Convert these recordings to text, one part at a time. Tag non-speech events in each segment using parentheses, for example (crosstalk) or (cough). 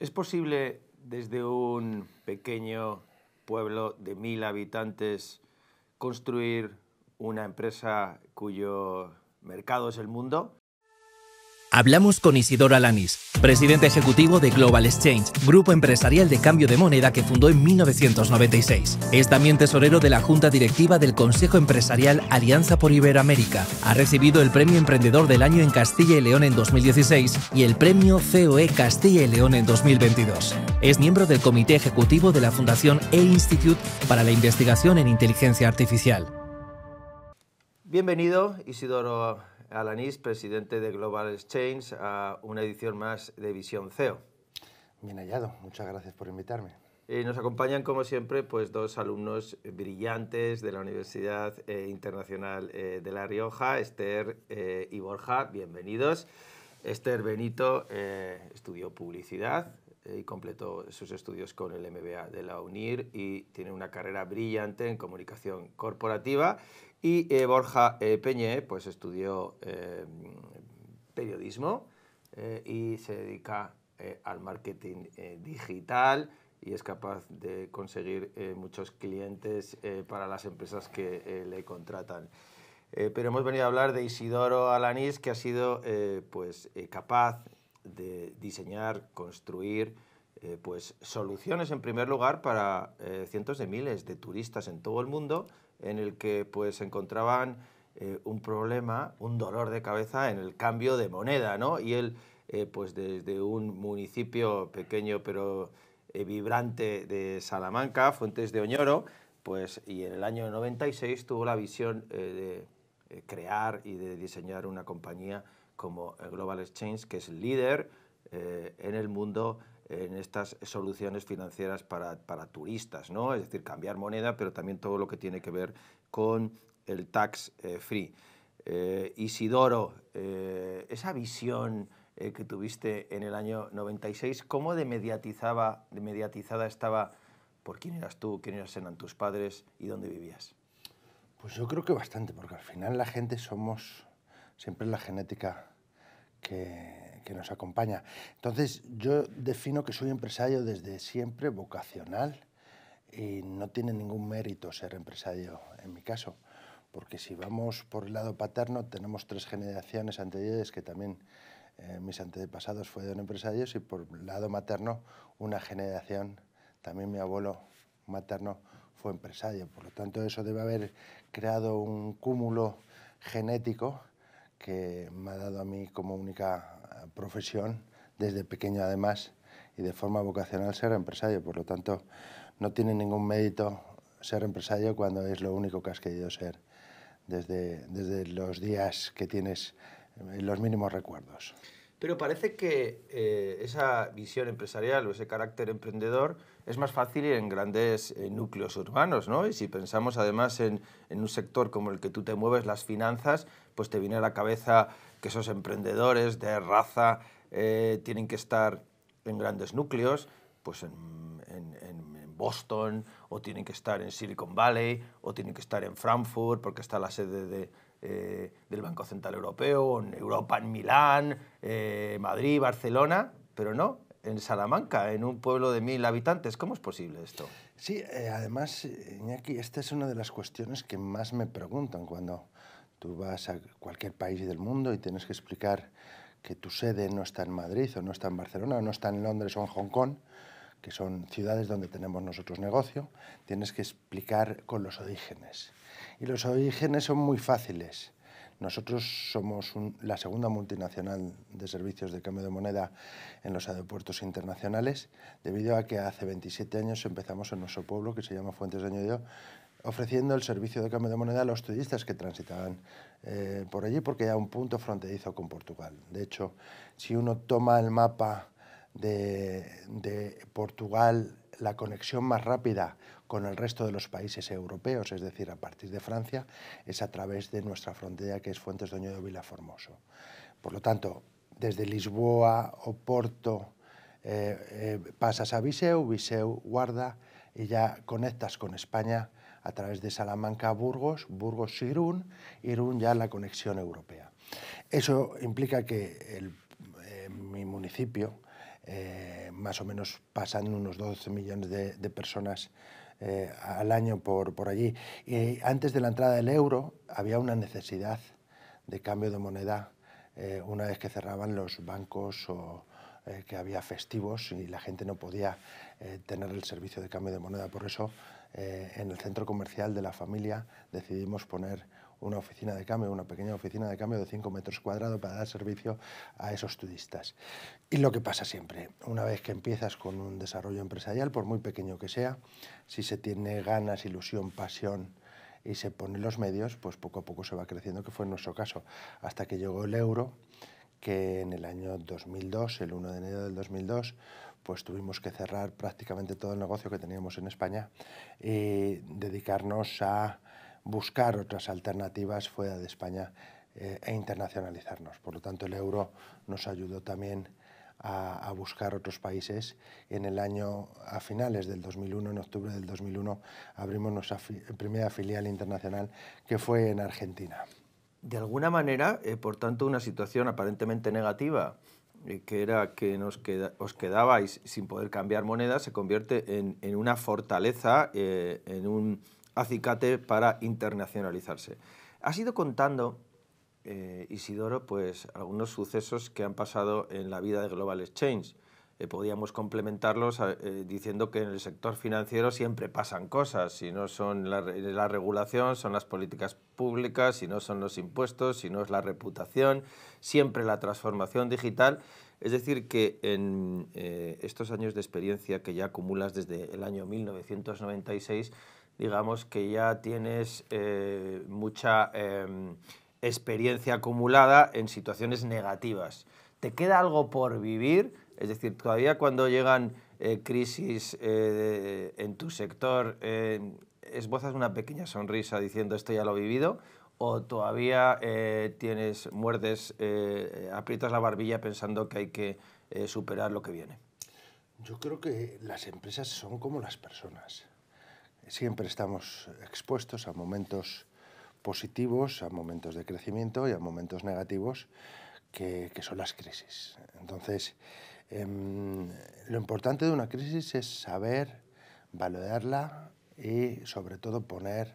¿Es posible desde un pequeño pueblo de mil habitantes construir una empresa cuyo mercado es el mundo? Hablamos con Isidoro Alanis, presidente ejecutivo de Global Exchange, grupo empresarial de cambio de moneda que fundó en 1996. Es también tesorero de la Junta Directiva del Consejo Empresarial Alianza por Iberoamérica. Ha recibido el Premio Emprendedor del Año en Castilla y León en 2016 y el Premio COE Castilla y León en 2022. Es miembro del Comité Ejecutivo de la Fundación E-Institute para la Investigación en Inteligencia Artificial. Bienvenido, Isidoro Alanis, presidente de Global Exchange, a una edición más de Visión CEO. Bien hallado, muchas gracias por invitarme. Y eh, nos acompañan, como siempre, pues dos alumnos brillantes de la Universidad eh, Internacional eh, de La Rioja, Esther y Borja. Bienvenidos. Esther Benito estudió publicidad y completó sus estudios con el MBA de la UNIR y tiene una carrera brillante en comunicación corporativa y eh, Borja eh, Peñé pues, estudió eh, periodismo y se dedica al marketing digital y es capaz de conseguir muchos clientes para las empresas que le contratan. pero hemos venido a hablar de Isidoro Alanís, que ha sido pues, capaz de diseñar, construir pues, soluciones, en primer lugar, para cientos de miles de turistas en todo el mundo en el que pues encontraban eh, un problema, un dolor de cabeza en el cambio de moneda, ¿no? Y él, eh, pues desde un municipio pequeño pero eh, vibrante de Salamanca, Fuentes de Oñoro, pues y en el año 96 tuvo la visión de crear y de diseñar una compañía como Global Exchange, que es líder en el mundo en estas soluciones financieras para, para turistas, ¿no? Es decir, cambiar moneda, pero también todo lo que tiene que ver con el tax eh, free. Eh, Isidoro, eh, esa visión que tuviste en el año 96, ¿cómo de, mediatizaba, de mediatizada estaba por quién eras tú, quién eras, eran tus padres y dónde vivías? Pues yo creo que bastante, porque al final la gente somos, siempre la genética que que nos acompaña. Entonces, yo defino que soy empresario desde siempre vocacional y no tiene ningún mérito ser empresario en mi caso, porque si vamos por el lado paterno, tenemos tres generaciones anteriores que también eh, mis antepasados fueron empresarios y por el lado materno, una generación, también mi abuelo materno fue empresario. Por lo tanto, eso debe haber creado un cúmulo genético que me ha dado a mí como única profesión, desde pequeño además, y de forma vocacional ser empresario. Por lo tanto, no tiene ningún mérito ser empresario cuando es lo único que has querido ser desde, desde los días que tienes eh, los mínimos recuerdos. Pero parece que eh, esa visión empresarial o ese carácter emprendedor es más fácil en grandes eh, núcleos urbanos, ¿no? Y si pensamos además en, en, un sector como el que tú te mueves, las finanzas, pues te viene a la cabeza que esos emprendedores de raza eh, tienen que estar en grandes núcleos, pues en, Boston, o tienen que estar en Silicon Valley, o tienen que estar en Frankfurt, porque está la sede eh, del Banco Central Europeo, en Europa, en Milán, eh, Madrid, Barcelona, pero no, en Salamanca, en un pueblo de mil habitantes. ¿Cómo es posible esto? Sí, además, Iñaki, esta es una de las cuestiones que más me preguntan cuando Tú vas a cualquier país del mundo y tienes que explicar que tu sede no está en Madrid o no está en Barcelona o no está en Londres o en Hong Kong, que son ciudades donde tenemos nosotros negocio, tienes que explicar con los orígenes. Y los orígenes son muy fáciles. Nosotros somos la segunda multinacional de servicios de cambio de moneda en los aeropuertos internacionales, debido a que hace 27 años empezamos en nuestro pueblo, que se llama Fuentes de Añadido, ofreciendo el servicio de cambio de moneda a los turistas que transitaban eh, por allí porque era un punto fronterizo con Portugal. De hecho, si uno toma el mapa de, de Portugal, la conexión más rápida con el resto de los países europeos, es decir, a partir de Francia, es a través de nuestra frontera que es Fuentes Doña de Vilaformoso. Por lo tanto, desde Lisboa o Porto eh, eh, pasas a Viseu, Viseu, Guarda y ya conectas con España a través de Salamanca Burgos, Burgos-Irún, Irún ya la conexión europea. Eso implica que eh, mi municipio, eh, más o menos pasan unos 12 millones de, personas eh, al año por, allí. Y antes de la entrada del euro había una necesidad de cambio de moneda una vez que cerraban los bancos o que había festivos y la gente no podía tener el servicio de cambio de moneda. Por eso eh, en el centro comercial de la familia decidimos poner una oficina de cambio, una pequeña oficina de cambio de 5 metros cuadrados para dar servicio a esos turistas. Y lo que pasa siempre, una vez que empiezas con un desarrollo empresarial, por muy pequeño que sea, si se tiene ganas, ilusión, pasión, y se ponen los medios, pues poco a poco se va creciendo, que fue nuestro caso, hasta que llegó el euro, que en el año 2002, el 1 de enero del 2002, pues tuvimos que cerrar prácticamente todo el negocio que teníamos en España y dedicarnos a buscar otras alternativas fuera de España eh, e internacionalizarnos. Por lo tanto, el euro nos ayudó también a, buscar otros países. En el año, a finales del 2001, en octubre del 2001, abrimos nuestra primera filial internacional que fue en Argentina. De alguna manera, eh, por tanto, una situación aparentemente negativa eh, que era que os quedabais sin poder cambiar moneda, se convierte en, una fortaleza, eh, en un acicate para internacionalizarse. Has ido contando, eh, Isidoro, pues algunos sucesos que han pasado en la vida de Global Exchange. Podríamos eh, podíamos complementarlos eh, diciendo que en el sector financiero siempre pasan cosas, si no son la, regulación, son las políticas públicas, si no son los impuestos, si no es la reputación, siempre la transformación digital. Es decir, que en eh, estos años de experiencia que ya acumulas desde el año 1996, digamos que ya tienes mucha em, experiencia acumulada en situaciones negativas. ¿Te queda algo por vivir? Es decir, todavía cuando llegan eh, crisis eh, en tu sector, ¿esbozas una pequeña sonrisa diciendo esto ya lo he vivido? ¿O todavía eh, tienes, muerdes, aprietas la barbilla pensando que hay que superar lo que viene? Yo creo que las empresas son como las personas. Siempre estamos expuestos a momentos positivos, a momentos de crecimiento y a momentos negativos que, que son las crisis. Entonces, Em, lo importante de una crisis es saber valorarla y sobre todo poner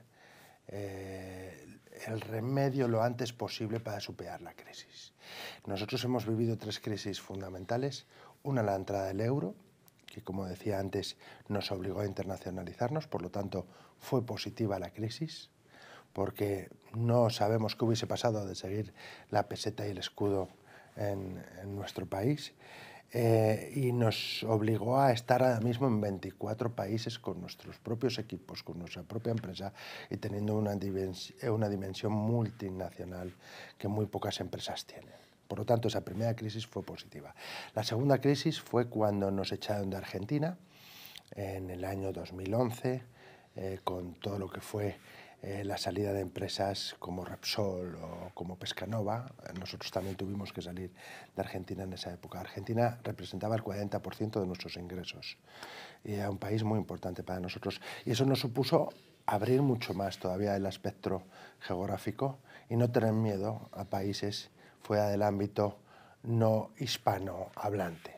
eh, el remedio lo antes posible para superar la crisis. Nosotros hemos vivido tres crisis fundamentales. Una, la entrada del euro, que como decía antes nos obligó a internacionalizarnos, por lo tanto fue positiva la crisis, porque no sabemos qué hubiese pasado de seguir la peseta y el escudo en, en nuestro país. Eh, y nos obligó a estar ahora mismo en 24 países con nuestros propios equipos, con nuestra propia empresa y teniendo eh, una, dimensión multinacional que muy pocas empresas tienen. Por lo tanto, esa primera crisis fue positiva. La segunda crisis fue cuando nos echaron de Argentina en el año 2011, eh, con todo lo que fue eh, la salida de empresas como Repsol o como Pescanova. Nosotros también tuvimos que salir de Argentina en esa época. Argentina representaba el 40% de nuestros ingresos y era un país muy importante para nosotros. Y eso nos supuso abrir mucho más todavía el espectro geográfico y no tener miedo a países fuera del ámbito no hispanohablante.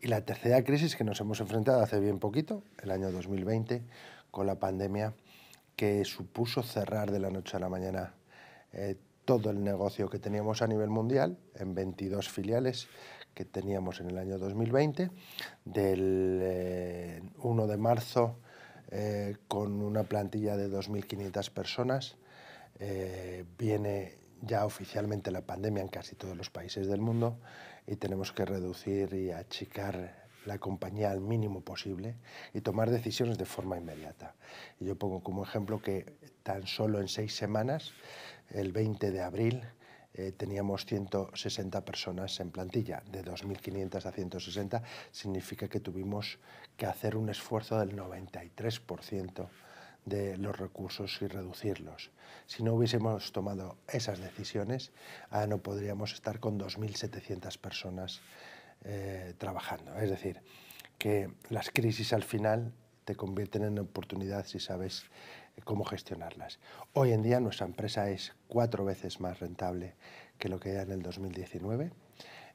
Y la tercera crisis que nos hemos enfrentado hace bien poquito, el año 2020, con la pandemia, que supuso cerrar de la noche a la mañana eh, todo el negocio que teníamos a nivel mundial en 22 filiales que teníamos en el año 2020, del 1 eh, de marzo eh, con una plantilla de 2.500 personas. viene ya oficialmente la pandemia en casi todos los países del mundo y tenemos que reducir y achicar la compañía al mínimo posible y tomar decisiones de forma inmediata. yo pongo como ejemplo que tan solo en seis semanas, el 20 de abril, eh, teníamos 160 personas en plantilla, de 2.500 a 160, significa que tuvimos que hacer un esfuerzo del 93% de los recursos y reducirlos. Si no hubiésemos tomado esas decisiones, ah, no podríamos estar con 2.700 personas eh, trabajando. Es decir, que las crisis al final te convierten en oportunidad si sabes eh, cómo gestionarlas. Hoy en día nuestra empresa es cuatro veces más rentable que lo que era en el 2019.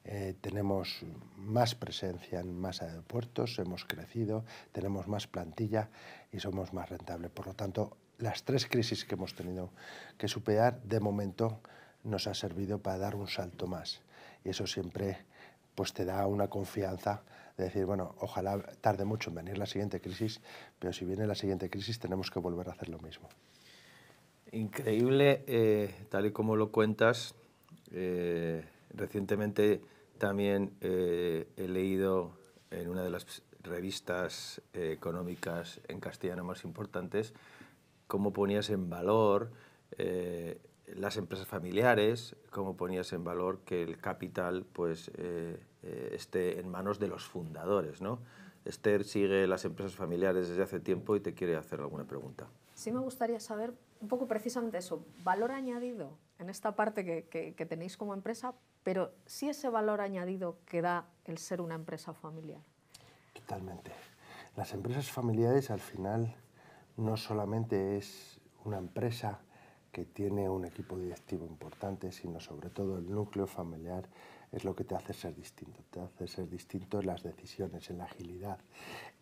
Eh, tenemos más presencia en más aeropuertos, hemos crecido, tenemos más plantilla y somos más rentables. Por lo tanto, las tres crisis que hemos tenido que superar, de momento, nos ha servido para dar un salto más. Y eso siempre pues te da una confianza de decir, bueno, ojalá tarde mucho en venir la siguiente crisis, pero si viene la siguiente crisis tenemos que volver a hacer lo mismo. Increíble, eh, tal y como lo cuentas, eh, recientemente también eh, he leído en una de las revistas económicas en castellano más importantes cómo ponías en valor las empresas familiares, como ponías en valor que el capital pues, eh, eh, esté en manos de los fundadores. ¿no? Esther sigue las empresas familiares desde hace tiempo y te quiere hacer alguna pregunta. Sí, me gustaría saber un poco precisamente eso, valor añadido en esta parte que, que tenéis como empresa, pero sí ese valor añadido que da el ser una empresa familiar. Totalmente. Las empresas familiares al final no solamente es una empresa que tiene un equipo directivo importante, sino sobre todo el núcleo familiar es lo que te hace ser distinto. Te hace ser distinto en las decisiones, en la agilidad,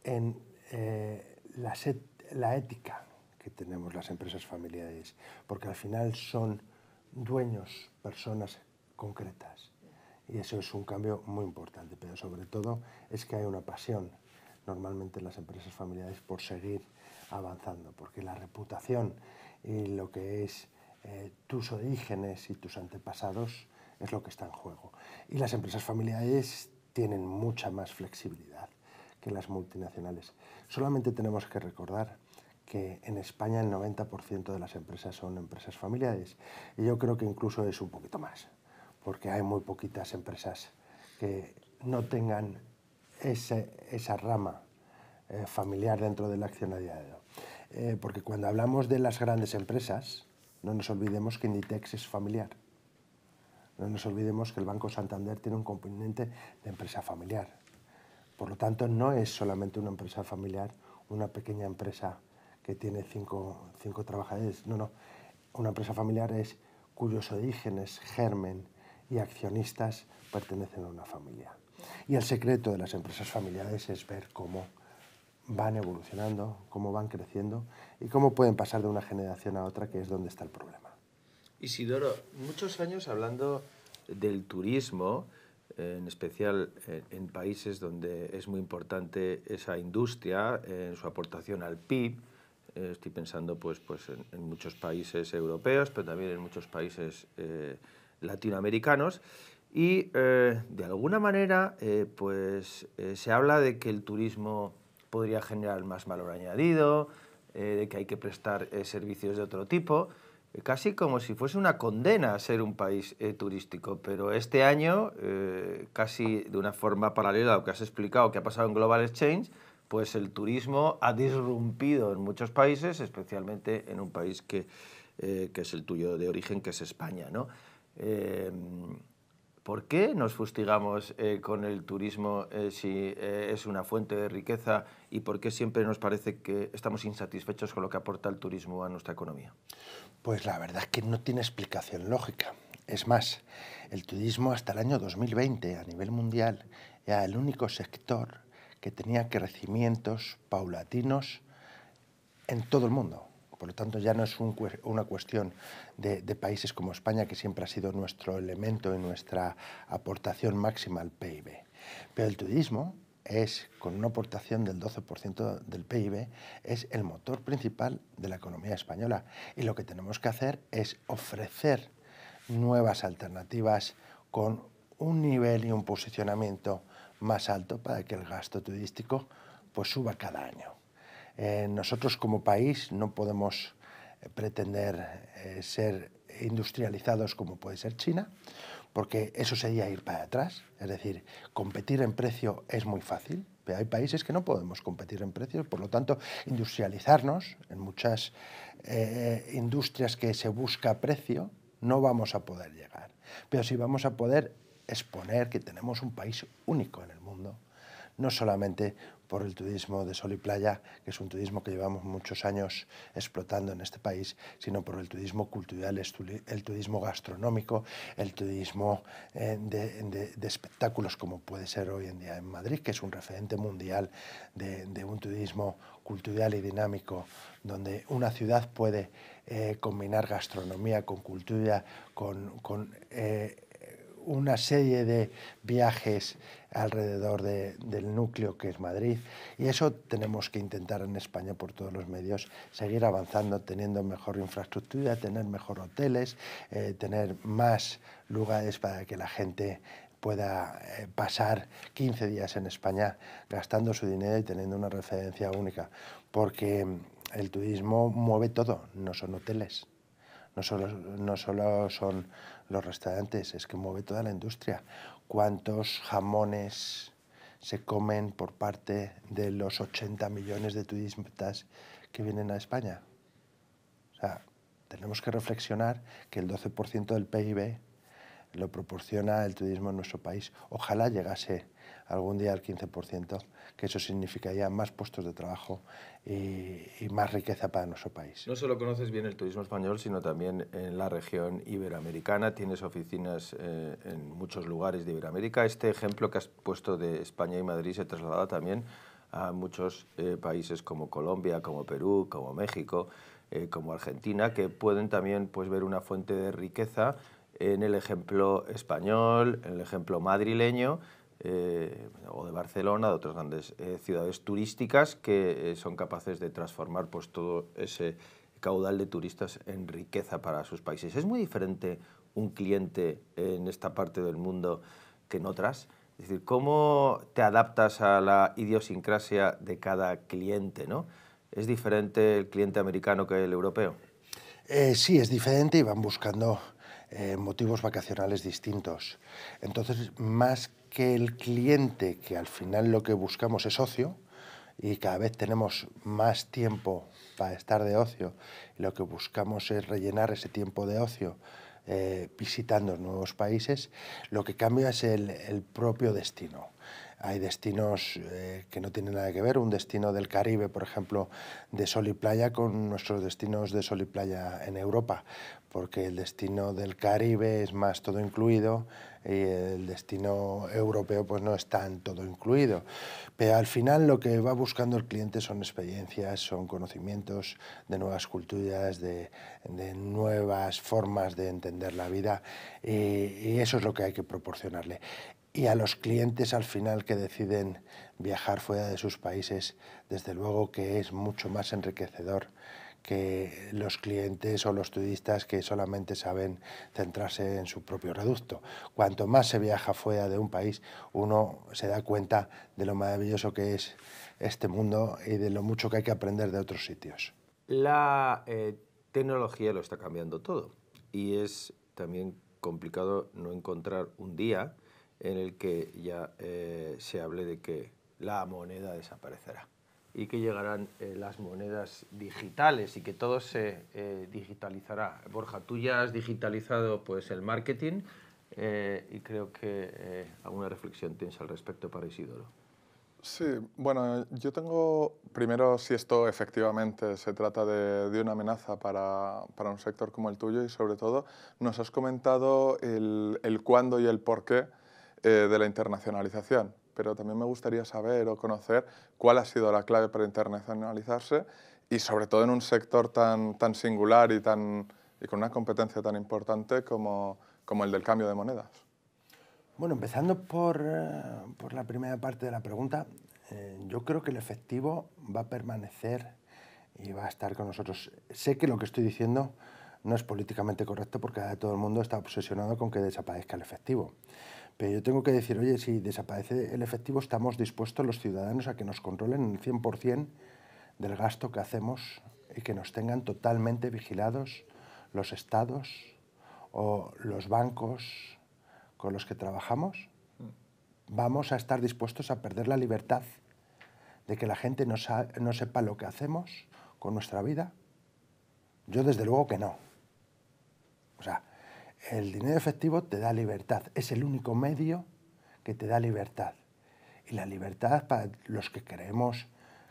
en eh, la, la ética que tenemos las empresas familiares, porque al final son dueños, personas concretas. Y eso es un cambio muy importante, pero sobre todo es que hay una pasión normalmente en las empresas familiares por seguir avanzando, porque la reputación y lo que es eh, tus orígenes y tus antepasados es lo que está en juego. Y las empresas familiares tienen mucha más flexibilidad que las multinacionales. Solamente tenemos que recordar que en España el 90% de las empresas son empresas familiares y yo creo que incluso es un poquito más, porque hay muy poquitas empresas que no tengan esa rama eh, familiar dentro de la acción día de hoy. Eh, porque cuando hablamos de las grandes empresas, no nos olvidemos que Inditex es familiar. No nos olvidemos que el Banco Santander tiene un componente de empresa familiar. Por lo tanto, no es solamente una empresa familiar, una pequeña empresa que tiene cinco, cinco trabajadores. No, no. Una empresa familiar es cuyos orígenes, germen y accionistas pertenecen a una familia. Y el secreto de las empresas familiares es ver cómo van evolucionando, cómo van creciendo y cómo pueden pasar de una generación a otra, que es donde está el problema. Isidoro, muchos años hablando del turismo, en especial en países donde es muy importante esa industria, en su aportación al PIB. Eh, estoy pensando pues, pues en, muchos países europeos, pero también en muchos países eh, latinoamericanos. Y eh, de alguna manera pues, se habla de que el turismo podría generar más valor añadido, eh, de que hay que prestar eh, servicios de otro tipo, eh, casi como si fuese una condena a ser un país turístico. Pero este año, casi de una forma paralela a lo que has explicado, que ha pasado en Global Exchange, pues el turismo ha disrumpido en muchos países, especialmente en un país que, que es el tuyo de origen, que es España. ¿no? ¿Por qué nos fustigamos eh, con el turismo eh, si eh, es una fuente de riqueza y por qué siempre nos parece que estamos insatisfechos con lo que aporta el turismo a nuestra economía? Pues la verdad es que no tiene explicación lógica. Es más, el turismo hasta el año 2020 a nivel mundial era el único sector que tenía crecimientos paulatinos en todo el mundo. Por lo tanto, ya no es una cuestión de, países como España, que siempre ha sido nuestro elemento y nuestra aportación máxima al PIB. Pero el turismo es, con una aportación del 12% del PIB, es el motor principal de la economía española. Y lo que tenemos que hacer es ofrecer nuevas alternativas con un nivel y un posicionamiento más alto para que el gasto turístico pues suba cada año. Eh, nosotros como país no podemos eh, pretender eh, ser industrializados como puede ser China, porque eso sería ir para atrás. Es decir, competir en precio es muy fácil, pero hay países que no podemos competir en precio, por lo tanto, industrializarnos en muchas industrias que se busca precio, no vamos a poder llegar. Pero sí vamos a poder exponer que tenemos un país único en el mundo, no solamente por el turismo de sol y playa, que es un turismo que llevamos muchos años explotando en este país, sino por el turismo cultural, el turismo gastronómico, el turismo eh, de, espectáculos como puede ser hoy en día en Madrid, que es un referente mundial de, un turismo cultural y dinámico, donde una ciudad puede eh, combinar gastronomía con cultura, con, eh, una serie de viajes alrededor del núcleo que es Madrid. Y eso tenemos que intentar en España por todos los medios, seguir avanzando, teniendo mejor infraestructura, tener mejor hoteles, eh, tener más lugares para que la gente pueda eh, pasar 15 días en España gastando su dinero y teniendo una referencia única, porque el turismo mueve todo, no son hoteles, no solo, no solo son los restaurantes, es que mueve toda la industria cuántos jamones se comen por parte de los 80 millones de turistas que vienen a España. O sea, tenemos que reflexionar que el 12% del PIB lo proporciona el turismo en nuestro país. Ojalá llegase algún día al 15%, que eso significaría más puestos de trabajo y, más riqueza para nuestro país. No solo conoces bien el turismo español, sino también en la región iberoamericana, tienes oficinas eh, en muchos lugares de Iberoamérica. Este ejemplo que has puesto de España y Madrid se trasladado también a muchos eh, países como Colombia, como Perú, como México, eh, como Argentina, que pueden también pues, ver una fuente de riqueza en el ejemplo español, en el ejemplo madrileño, eh, o de Barcelona, de otras grandes eh, ciudades turísticas que eh, son capaces de transformar pues, todo ese caudal de turistas en riqueza para sus países. ¿Es muy diferente un cliente en esta parte del mundo que en otras? Es decir, ¿cómo te adaptas a la idiosincrasia de cada cliente? ¿no? ¿Es diferente el cliente americano que el europeo? sí, es diferente y van buscando motivos vacacionales distintos. Entonces, más que el cliente, que al final lo que buscamos es ocio, y cada vez tenemos más tiempo para estar de ocio, lo que buscamos es rellenar ese tiempo de ocio eh, visitando nuevos países, lo que cambia es el, propio destino. Hay destinos eh, que no tienen nada que ver, un destino del Caribe, por ejemplo, de sol y playa con nuestros destinos de sol y playa en Europa, porque el destino del Caribe es más todo incluido, y el destino europeo pues no está en todo incluido. Pero al final lo que va buscando el cliente son experiencias, son conocimientos de nuevas culturas, de, de nuevas formas de entender la vida y, y eso es lo que hay que proporcionarle. Y a los clientes al final que deciden viajar fuera de sus países, desde luego que es mucho más enriquecedor que los clientes o los turistas que solamente saben centrarse en su propio reducto. Cuanto más se viaja fuera de un país, uno se da cuenta de lo maravilloso que es este mundo y de lo mucho que hay que aprender de otros sitios. La eh, tecnología lo está cambiando todo y es también complicado no encontrar un día en el que ya eh, se hable de que la moneda desaparecerá y que llegarán eh, las monedas digitales y que todo se eh, digitalizará. Borja, tú ya has digitalizado pues, el marketing eh, y creo que alguna reflexión tienes al respecto para Isidoro. Sí, bueno, yo tengo, primero, si esto efectivamente se trata de, una amenaza para, un sector como el tuyo y sobre todo nos has comentado el, el cuándo y el por qué de la internacionalización pero también me gustaría saber o conocer cuál ha sido la clave para internacionalizarse y sobre todo en un sector tan, singular y, con una competencia tan importante como, el del cambio de monedas. Bueno, empezando por, eh, la primera parte de la pregunta, eh, yo creo que el efectivo va a permanecer y va a estar con nosotros. Sé que lo que estoy diciendo no es políticamente correcto porque todo el mundo está obsesionado con que desaparezca el efectivo. Pero yo tengo que decir, oye, si desaparece el efectivo, estamos dispuestos los ciudadanos a que nos controlen el 100% del gasto que hacemos y que nos tengan totalmente vigilados los estados o los bancos con los que trabajamos. Mm. Vamos a estar dispuestos a perder la libertad de que la gente no, no sepa lo que hacemos con nuestra vida. Yo desde luego que no. O sea, el dinero efectivo te da libertad, es el único medio que te da libertad. Y la libertad para los que creemos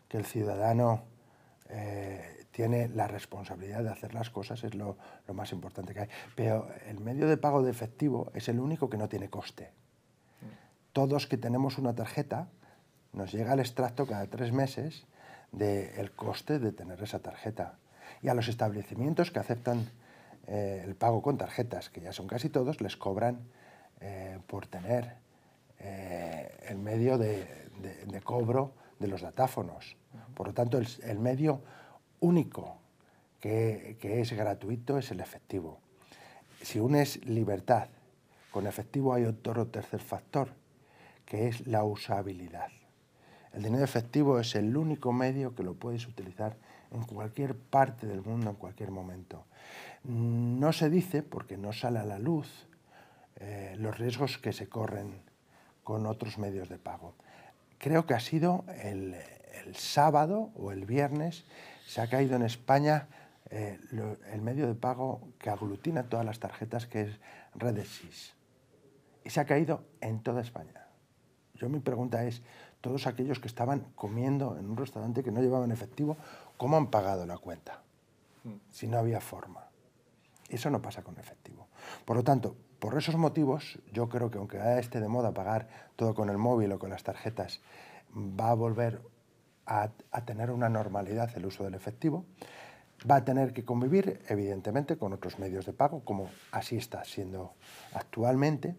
que el ciudadano eh, tiene la responsabilidad de hacer las cosas es lo, más importante que hay. Pero el medio de pago de efectivo es el único que no tiene coste. Todos que tenemos una tarjeta, nos llega el extracto cada tres meses del coste de tener esa tarjeta. Y a los establecimientos que aceptan eh, el pago con tarjetas, que ya son casi todos, les cobran eh, por tener eh, el medio de, cobro de los datáfonos. Por lo tanto, el, medio único que, que, es gratuito es el efectivo. Si unes libertad con efectivo, hay otro tercer factor, que es la usabilidad. El dinero efectivo es el único medio que lo puedes utilizar en cualquier parte del mundo, en cualquier momento. No se dice, porque no sale a la luz, eh, los riesgos que se corren con otros medios de pago. Creo que ha sido el, sábado o el viernes, se ha caído en España eh, el medio de pago que aglutina todas las tarjetas, que es Redesys. Y se ha caído en toda España. Yo mi pregunta es, todos aquellos que estaban comiendo en un restaurante que no llevaban efectivo, ¿cómo han pagado la cuenta? Mm. Si no había forma. Eso no pasa con efectivo. Por lo tanto, por esos motivos, yo creo que aunque esté de moda pagar todo con el móvil o con las tarjetas, va a volver a tener una normalidad el uso del efectivo. Va a tener que convivir, evidentemente, con otros medios de pago, como así está siendo actualmente,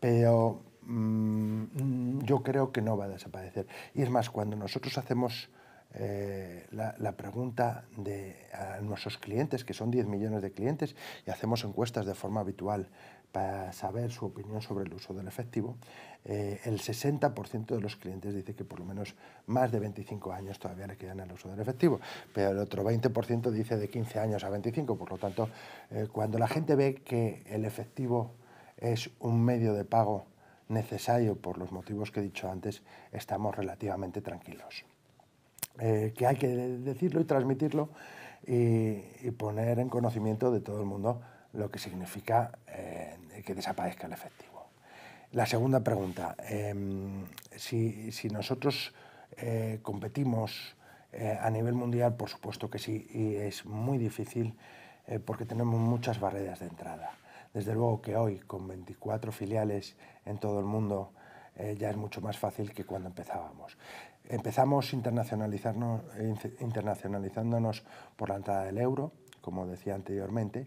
pero mm, yo creo que no va a desaparecer. Y es más, cuando nosotros hacemos eh, la, pregunta de, a nuestros clientes, que son 10 millones de clientes, y hacemos encuestas de forma habitual para saber su opinión sobre el uso del efectivo, eh, el 60% de los clientes dice que por lo menos más de 25 años todavía le quedan al uso del efectivo, pero el otro 20% dice de 15 años a 25, por lo tanto, eh, cuando la gente ve que el efectivo es un medio de pago necesario por los motivos que he dicho antes, estamos relativamente tranquilos. Eh, que hay que decirlo y transmitirlo y, poner en conocimiento de todo el mundo lo que significa eh, que desaparezca el efectivo. La segunda pregunta, em, si, nosotros eh, competimos a nivel mundial, por supuesto que sí, y es muy difícil porque tenemos muchas barreras de entrada. Desde luego que hoy, con 24 filiales en todo el mundo, ya es mucho más fácil que cuando empezábamos. Empezamos internacionalizarnos, eh, internacionalizándonos por la entrada del euro, como decía anteriormente,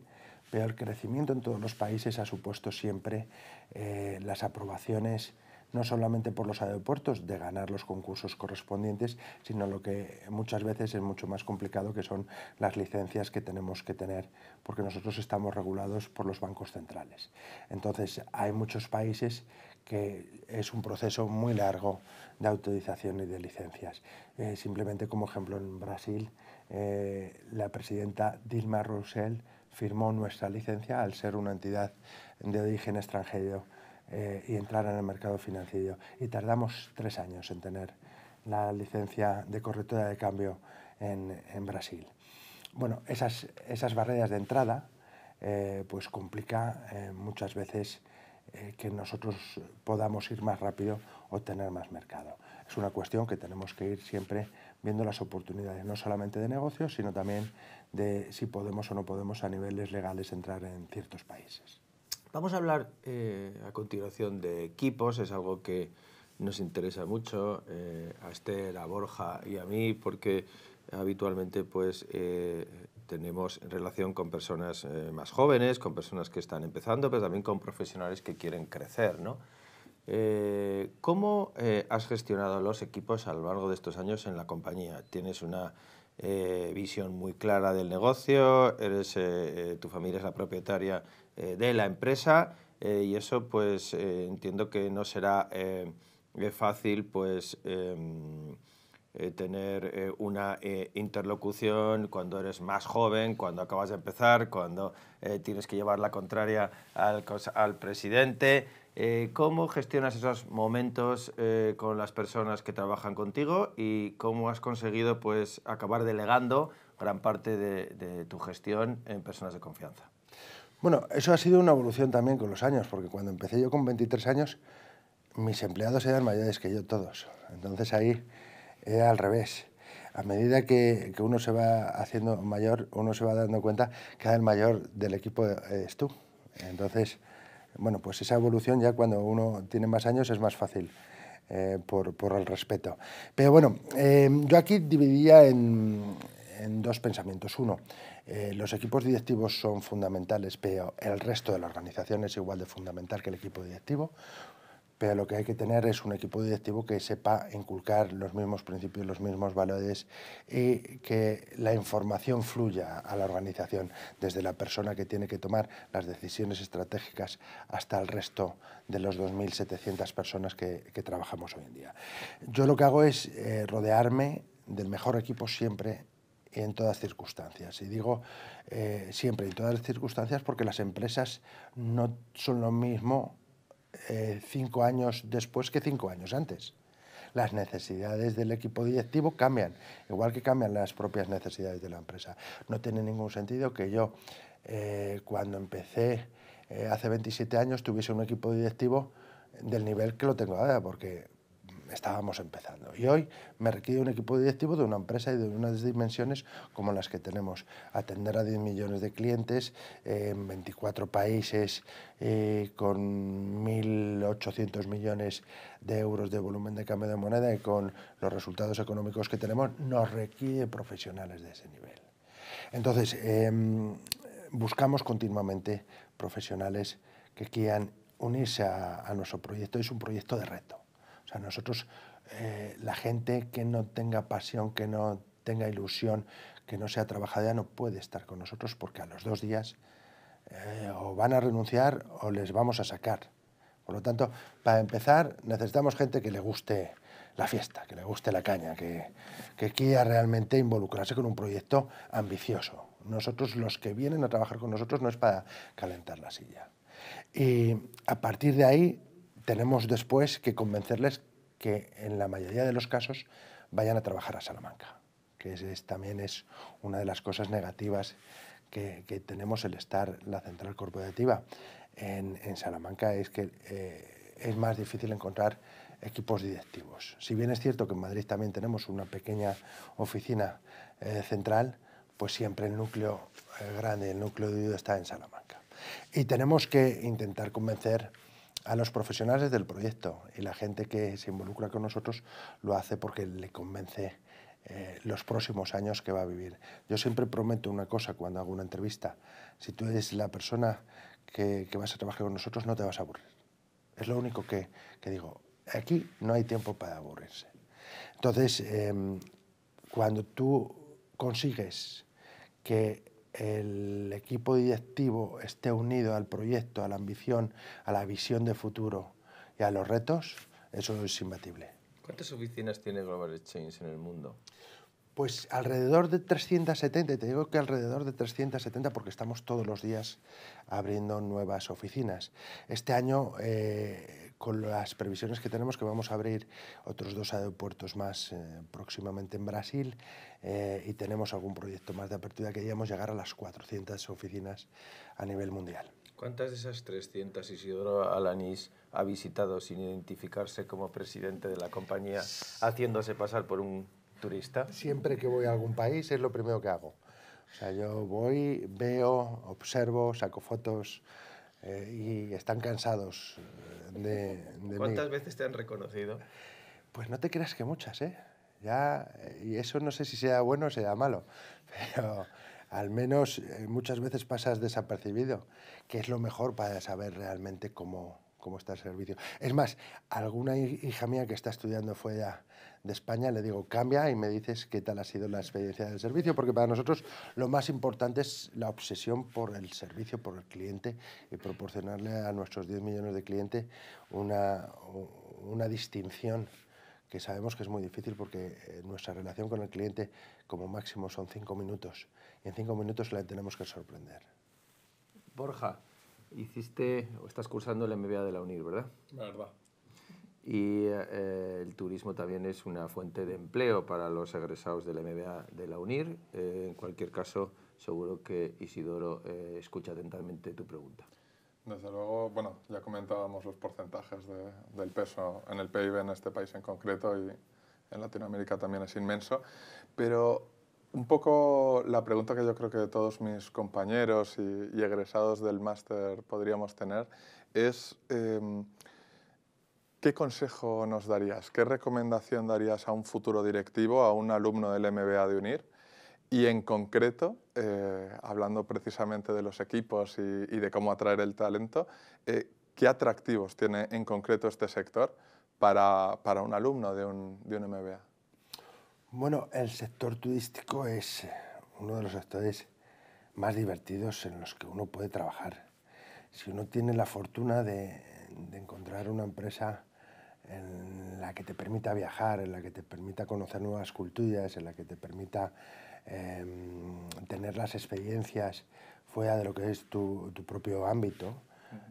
pero el crecimiento en todos los países ha supuesto siempre eh, las aprobaciones no solamente por los aeropuertos de ganar los concursos correspondientes, sino lo que muchas veces es mucho más complicado que son las licencias que tenemos que tener, porque nosotros estamos regulados por los bancos centrales. Entonces, hay muchos países que es un proceso muy largo de autorización y de licencias. Eh, simplemente como ejemplo, en Brasil, eh, la presidenta Dilma Rousseff firmó nuestra licencia al ser una entidad de origen extranjero eh, y entrar en el mercado financiero. Y tardamos tres años en tener la licencia de correctora de cambio en, Brasil. Bueno, esas, barreras de entrada eh, pues complica eh, muchas veces que nosotros podamos ir más rápido o tener más mercado. Es una cuestión que tenemos que ir siempre viendo las oportunidades, no solamente de negocios, sino también de si podemos o no podemos a niveles legales entrar en ciertos países. Vamos a hablar eh, a continuación de equipos, es algo que nos interesa mucho eh, a Esther, a Borja y a mí, porque habitualmente pues, eh, tenemos relación con personas más jóvenes, con personas que están empezando, pero también con profesionales que quieren crecer. ¿Cómo has gestionado los equipos a lo largo de estos años en la compañía? ¿Tienes una visión muy clara del negocio, eres, tu familia es la propietaria eh, de la empresa eh, y eso pues eh, entiendo que no será fácil pues em, tener una interlocución cuando eres más joven, cuando acabas de empezar, cuando tienes que llevar la contraria al, presidente. ¿Cómo gestionas esos momentos con las personas que trabajan contigo y cómo has conseguido pues, acabar delegando gran parte de tu gestión en personas de confianza? Bueno, eso ha sido una evolución también con los años, porque cuando empecé yo con 23 años, mis empleados eran mayores que yo todos. Entonces ahí era al revés. A medida que, uno se va haciendo mayor, uno se va dando cuenta que el mayor del equipo es tú. Entonces, bueno, pues esa evolución ya cuando uno tiene más años es más fácil. Eh, por, el respeto. Pero bueno, eh, yo aquí dividía en, en dos pensamientos. Uno, eh, los equipos directivos son fundamentales, pero el resto de la organización es igual de fundamental que el equipo directivo. Pero lo que hay que tener es un equipo directivo que sepa inculcar los mismos principios, los mismos valores y que la información fluya a la organización, desde la persona que tiene que tomar las decisiones estratégicas hasta el resto de los 2.700 personas que, trabajamos hoy en día. Yo lo que hago es eh, rodearme del mejor equipo siempre en todas circunstancias. Y digo eh, siempre en todas circunstancias porque las empresas no son lo mismo eh, cinco años después que cinco años antes. Las necesidades del equipo directivo cambian, igual que cambian las propias necesidades de la empresa. No tiene ningún sentido que yo, eh, cuando empecé hace 27 años, tuviese un equipo directivo del nivel que lo tengo ahora, porque estábamos empezando. Y hoy me requiere un equipo directivo de una empresa y de unas dimensiones como las que tenemos. Atender a 10 millones de clientes eh, en 24 países eh, con 1.800 millones de euros de volumen de cambio de moneda y con los resultados económicos que tenemos, nos requiere profesionales de ese nivel. Entonces, em, buscamos continuamente profesionales que quieran unirse a nuestro proyecto. Es un proyecto de reto o sea, nosotros, eh, la gente que no tenga pasión, que no tenga ilusión, que no sea trabajadora, no puede estar con nosotros porque a los dos días eh, o van a renunciar o les vamos a sacar. Por lo tanto, para empezar, necesitamos gente que le guste la fiesta, que le guste la caña, que, que, quiera realmente involucrarse con un proyecto ambicioso. Nosotros, los que vienen a trabajar con nosotros, no es para calentar la silla. Y a partir de ahí, tenemos después que convencerles que en la mayoría de los casos vayan a trabajar a Salamanca, que también es una de las cosas negativas que, tenemos el estar la central corporativa en, Salamanca, es que eh, es más difícil encontrar equipos directivos. Si bien es cierto que en Madrid también tenemos una pequeña oficina eh, central, pues siempre el núcleo eh, grande, el núcleo duro está en Salamanca. Y tenemos que intentar convencer a los profesionales del proyecto y la gente que se involucra con nosotros lo hace porque le convence eh, los próximos años que va a vivir. Yo siempre prometo una cosa cuando hago una entrevista. Si tú eres la persona que, vas a trabajar con nosotros, no te vas a aburrir. Es lo único que, digo. Aquí no hay tiempo para aburrirse. Entonces, em, cuando tú consigues que el equipo directivo esté unido al proyecto, a la ambición, a la visión de futuro y a los retos, eso es imbatible. ¿Cuántas oficinas tiene Global Exchange en el mundo? Pues alrededor de 370, y te digo que alrededor de 370 porque estamos todos los días abriendo nuevas oficinas. Este año eh, con las previsiones que tenemos que vamos a abrir otros dos aeropuertos más eh, próximamente en Brasil eh, y tenemos algún proyecto más de apertura. Queríamos llegar a las 400 oficinas a nivel mundial. ¿Cuántas de esas 300 Isidoro Alanís ha visitado sin identificarse como presidente de la compañía, haciéndose pasar por un turista? Siempre que voy a algún país es lo primero que hago. O sea, yo voy, veo, observo, saco fotos, eh, y están cansados eh, de, de ¿Cuántas veces te han reconocido? Pues no te creas que muchas, ¿eh? Ya, eh, y eso no sé si sea bueno o sea malo, (laughs) pero al menos muchas veces pasas desapercibido, que es lo mejor para saber realmente cómo, cómo está el servicio. Es más, alguna hija mía que está estudiando fuera de España, le digo, cambia y me dices qué tal ha sido la experiencia del servicio, porque para nosotros lo más importante es la obsesión por el servicio, por el cliente y proporcionarle a nuestros 10 millones de clientes una, una distinción que sabemos que es muy difícil porque eh, nuestra relación con el cliente como máximo son 5 minutos y en 5 minutos le tenemos que sorprender. Borja, hiciste o estás cursando el MBA de la UNIR, ¿verdad? verdad y eh, el turismo también es una fuente de empleo para los egresados del MBA de la UNIR. Eh, en cualquier caso, seguro que Isidoro eh, escucha atentamente tu pregunta. Desde luego, bueno, ya comentábamos los porcentajes del peso en el PIB en este país en concreto y en Latinoamérica también es inmenso, pero un poco la pregunta que yo creo que todos mis compañeros y, egresados del máster podríamos tener es... Em, ¿Qué consejo nos darías? ¿Qué recomendación darías a un futuro directivo, a un alumno del MBA de UNIR? Y en concreto, eh, hablando precisamente de los equipos y, de cómo atraer el talento, eh, ¿qué atractivos tiene en concreto este sector para, para un alumno de un, de un MBA? Bueno, el sector turístico es uno de los sectores más divertidos en los que uno puede trabajar. Si uno tiene la fortuna de, de encontrar una empresa en la que te permita viajar, en la que te permita conocer nuevas culturas, en la que te permita em, tener las experiencias fuera de lo que es tu, propio ámbito.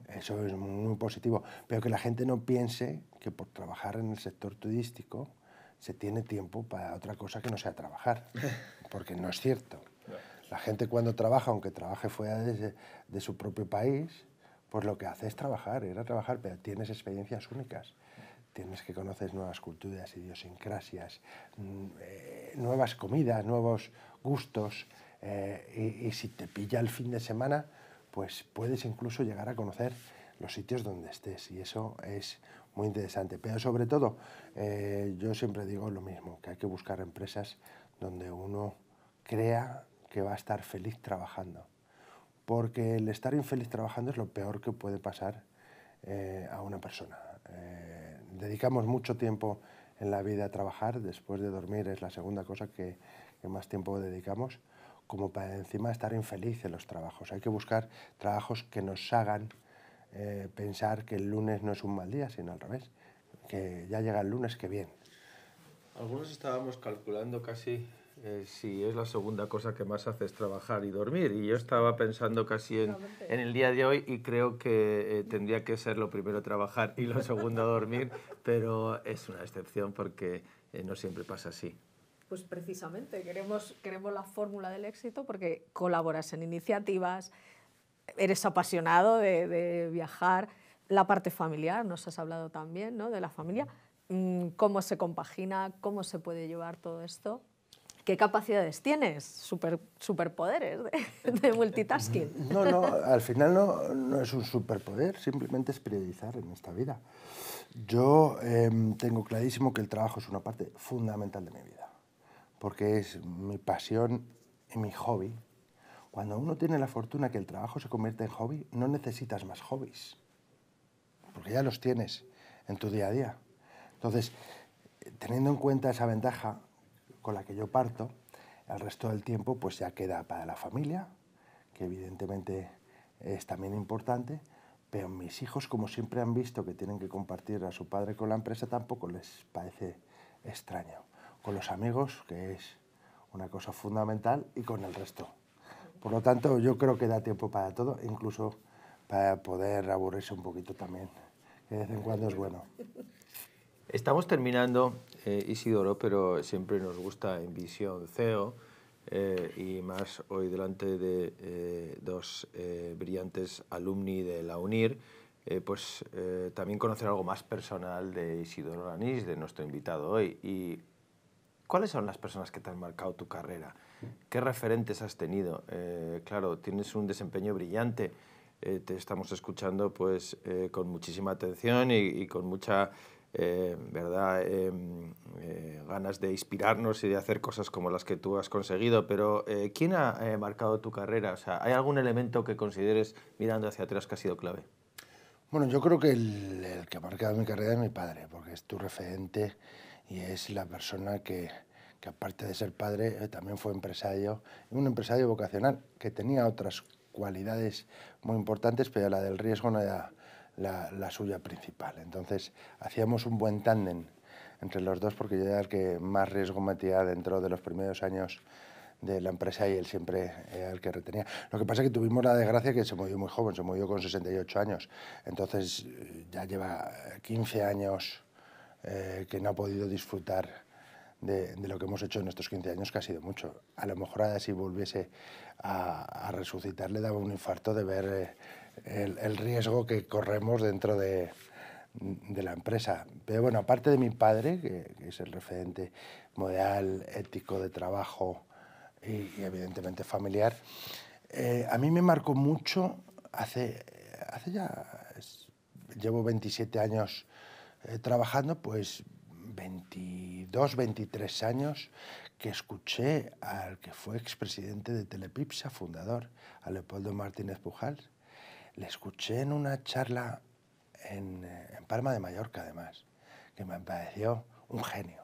Eso es muy positivo. Pero que la gente no piense que por trabajar en el sector turístico se tiene tiempo para otra cosa que no sea trabajar, (laughs) porque no es cierto. La gente cuando trabaja, aunque trabaje fuera de, de su propio país, pues lo que hace es trabajar, ir a trabajar, pero tienes experiencias únicas tienes que conocer nuevas culturas, idiosincrasias, mm, eh, nuevas comidas, nuevos gustos. Eh, y, si te pilla el fin de semana, pues puedes incluso llegar a conocer los sitios donde estés. Y eso es muy interesante. Pero sobre todo, eh, yo siempre digo lo mismo, que hay que buscar empresas donde uno crea que va a estar feliz trabajando. Porque el estar infeliz trabajando es lo peor que puede pasar a una persona dedicamos mucho tiempo en la vida a trabajar, después de dormir es la segunda cosa que, más tiempo dedicamos, como para encima estar infeliz en los trabajos. Hay que buscar trabajos que nos hagan eh, pensar que el lunes no es un mal día, sino al revés, que ya llega el lunes, que bien. Algunos estábamos calculando casi eh, sí, es la segunda cosa que más haces trabajar y dormir. Y yo estaba pensando casi en, el día de hoy y creo que eh, tendría que ser lo primero trabajar y lo segundo dormir, pero es una excepción porque eh, no siempre pasa así. Pues precisamente, queremos, la fórmula del éxito porque colaboras en iniciativas, eres apasionado de, viajar, la parte familiar, nos has hablado también ¿no? de la familia, mm, cómo se compagina, cómo se puede llevar todo esto. ¿Qué capacidades tienes? Super, superpoderes (laughs) de, multitasking. No, no, al final no, no, es un superpoder, simplemente es priorizar en esta vida. Yo em, tengo clarísimo que el trabajo es una parte fundamental de mi vida, porque es mi pasión y mi hobby. Cuando uno tiene la fortuna que el trabajo se convierte en hobby, no necesitas más hobbies, porque ya los tienes en tu día a día. Entonces, teniendo en cuenta esa ventaja, con la que yo parto, el resto del tiempo pues ya queda para la familia, que evidentemente es también importante, pero mis hijos como siempre han visto que tienen que compartir a su padre con la empresa tampoco les parece extraño. Con los amigos, que es una cosa fundamental, y con el resto. Por lo tanto, yo creo que da tiempo para todo, incluso para poder aburrirse un poquito también, que de vez en cuando es bueno estamos terminando, eh, Isidoro, pero siempre nos gusta en visión CEO eh, y más hoy delante de eh, dos brillantes alumni de la UNIR, pues también conocer algo más personal de Isidoro Anís, de nuestro invitado hoy. Y ¿Cuáles son las personas que te han marcado tu carrera? ¿Qué referentes has tenido? claro, tienes un desempeño brillante. te estamos escuchando pues, con muchísima atención y, y con mucha eh, ¿verdad? Em, eh, ganas de inspirarnos y de hacer cosas como las que tú has conseguido, pero eh, ¿quién ha marcado tu carrera? O sea, ¿Hay algún elemento que consideres mirando hacia atrás que ha sido clave? Bueno, yo creo que el, que ha marcado mi carrera es mi padre, porque es tu referente y es la persona que, que aparte de ser padre, también fue empresario, un empresario vocacional que tenía otras cualidades muy importantes, pero la del riesgo no era la, suya principal. Entonces hacíamos un buen tándem entre los dos porque yo era el que más riesgo metía dentro de los primeros años de la empresa y él siempre era el que retenía. Lo que pasa es que tuvimos la desgracia que se murió muy joven, se murió con 68 años. Entonces ya lleva 15 años eh, que no ha podido disfrutar de, lo que hemos hecho en estos 15 años, que ha sido mucho. A lo mejor ahora si volviese a, resucitar le daba un infarto de ver... Eh, el, riesgo que corremos dentro de, la empresa. Pero bueno, aparte de mi padre, que, es el referente modal, ético de trabajo y, evidentemente familiar, eh, a mí me marcó mucho hace, hace ya, llevo 27 años eh, trabajando, pues 22, 23 años que escuché al que fue expresidente de Telepipsa, fundador, a Leopoldo Martínez Pujals le escuché en una charla en, eh, en Palma de Mallorca, además, que me pareció un genio.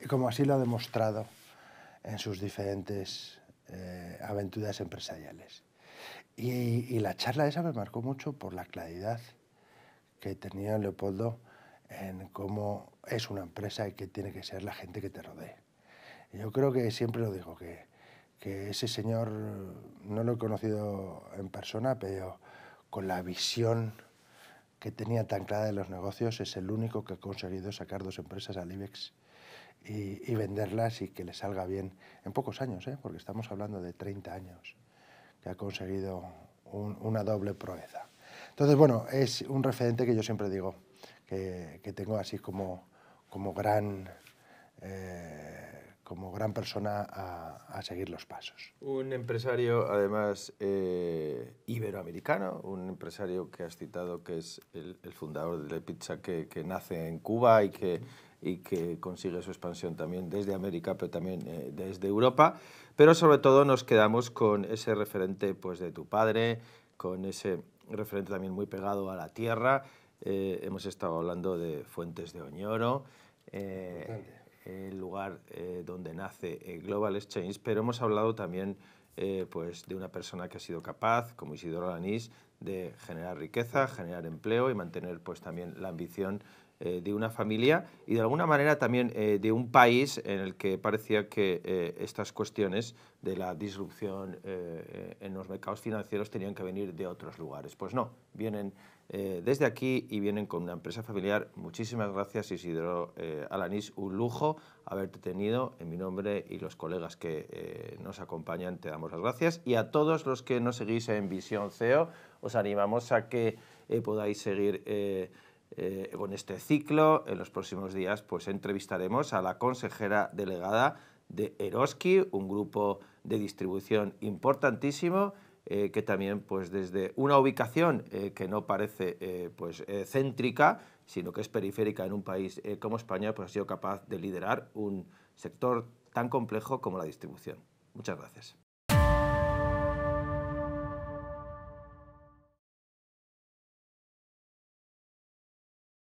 Y como así lo ha demostrado en sus diferentes eh, aventuras empresariales. Y, y, la charla esa me marcó mucho por la claridad que tenía Leopoldo en cómo es una empresa y qué tiene que ser la gente que te rodee. yo creo que siempre lo digo, que, que ese señor no lo he conocido en persona, pero con la visión que tenía tan clara de los negocios, es el único que ha conseguido sacar dos empresas al IBEX y, venderlas y que le salga bien en pocos años, ¿eh? porque estamos hablando de 30 años, que ha conseguido una doble proeza. Entonces, bueno, es un referente que yo siempre digo, que, tengo así como, como gran... Eh, como gran persona a, seguir los pasos. Un empresario, además, eh, iberoamericano, un empresario que has citado que es el, fundador de Pizza, que, nace en Cuba y que, y que consigue su expansión también desde América, pero también eh, desde Europa. Pero sobre todo nos quedamos con ese referente pues, de tu padre, con ese referente también muy pegado a la tierra. Eh, hemos estado hablando de Fuentes de Oñoro. Eh, el lugar eh, donde nace eh, Global Exchange, pero hemos hablado también eh, pues, de una persona que ha sido capaz, como Isidoro Lanís, de generar riqueza, generar empleo y mantener pues, también la ambición de una familia y de alguna manera también de un país en el que parecía que estas cuestiones de la disrupción en los mercados financieros tenían que venir de otros lugares. Pues no, vienen eh, desde aquí y vienen con una empresa familiar. Muchísimas gracias Isidro eh, Alanís, un lujo haberte tenido. En mi nombre y los colegas que eh, nos acompañan te damos las gracias. Y a todos los que nos seguís en Visión CEO, os animamos a que eh, podáis seguir... con este ciclo. En los próximos días pues entrevistaremos a la consejera delegada de Eroski, un grupo de distribución importantísimo eh, que también pues desde una ubicación eh, que no parece eh, pues, céntrica, sino que es periférica en un país como España, pues ha sido capaz de liderar un sector tan complejo como la distribución. Muchas gracias.